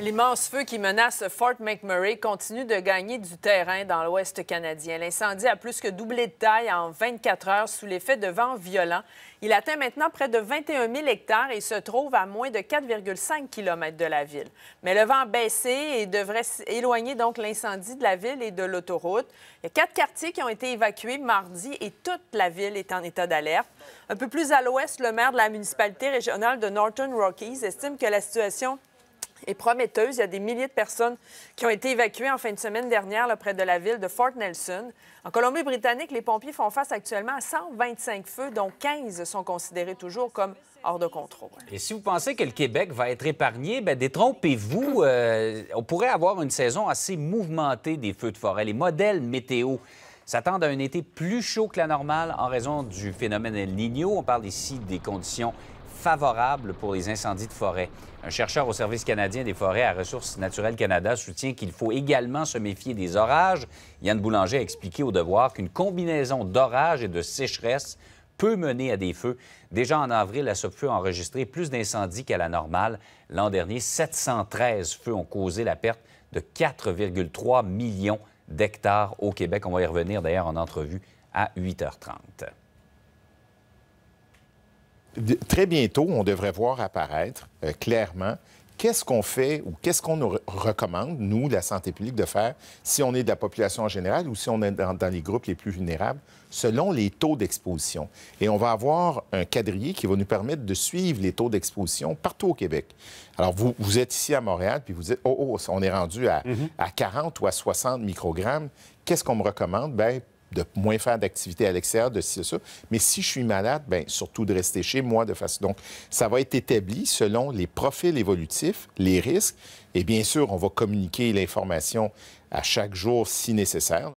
L'immense feu qui menace Fort McMurray continue de gagner du terrain dans l'Ouest canadien. L'incendie a plus que doublé de taille en 24 heures sous l'effet de vents violents. Il atteint maintenant près de 21 000 hectares et se trouve à moins de 4,5 km de la ville. Mais le vent a baissé et devrait éloigner donc l'incendie de la ville et de l'autoroute. Il y a quatre quartiers qui ont été évacués mardi et toute la ville est en état d'alerte. Un peu plus à l'ouest, le maire de la municipalité régionale de Northern Rockies estime que la situation et prometteuse. Il y a des milliers de personnes qui ont été évacuées en fin de semaine dernière près de la ville de Fort Nelson. En Colombie-Britannique, les pompiers font face actuellement à 125 feux, dont 15 sont considérés toujours comme hors de contrôle. Et si vous pensez que le Québec va être épargné, ben, détrompez-vous. Euh, on pourrait avoir une saison assez mouvementée des feux de forêt. Les modèles météo s'attendent à un été plus chaud que la normale en raison du phénomène El On parle ici des conditions favorable pour les incendies de forêt. Un chercheur au Service canadien des forêts à Ressources naturelles Canada soutient qu'il faut également se méfier des orages. Yann Boulanger a expliqué au devoir qu'une combinaison d'orages et de sécheresse peut mener à des feux. Déjà en avril, la SOPFEU a enregistré plus d'incendies qu'à la normale. L'an dernier, 713 feux ont causé la perte de 4,3 millions d'hectares au Québec. On va y revenir d'ailleurs en entrevue à 8h30 très bientôt, on devrait voir apparaître euh, clairement qu'est-ce qu'on fait ou qu'est-ce qu'on nous recommande, nous, la santé publique, de faire si on est de la population en général ou si on est dans, les groupes les plus vulnérables, selon les taux d'exposition. Et on va avoir un quadrillé qui va nous permettre de suivre les taux d'exposition partout au Québec. Alors, vous, êtes ici à Montréal, puis vous dites, oh, oh, on est rendu à, 40 mm-hmm. ou à 60 microgrammes. Qu'est-ce qu'on me recommande? Bien, de moins faire d'activité à l'extérieur, de ci, de ça. Mais si je suis malade, ben surtout de rester chez moi de façon. Donc, ça va être établi selon les profils évolutifs, les risques. Et bien sûr, on va communiquer l'information à chaque jour si nécessaire.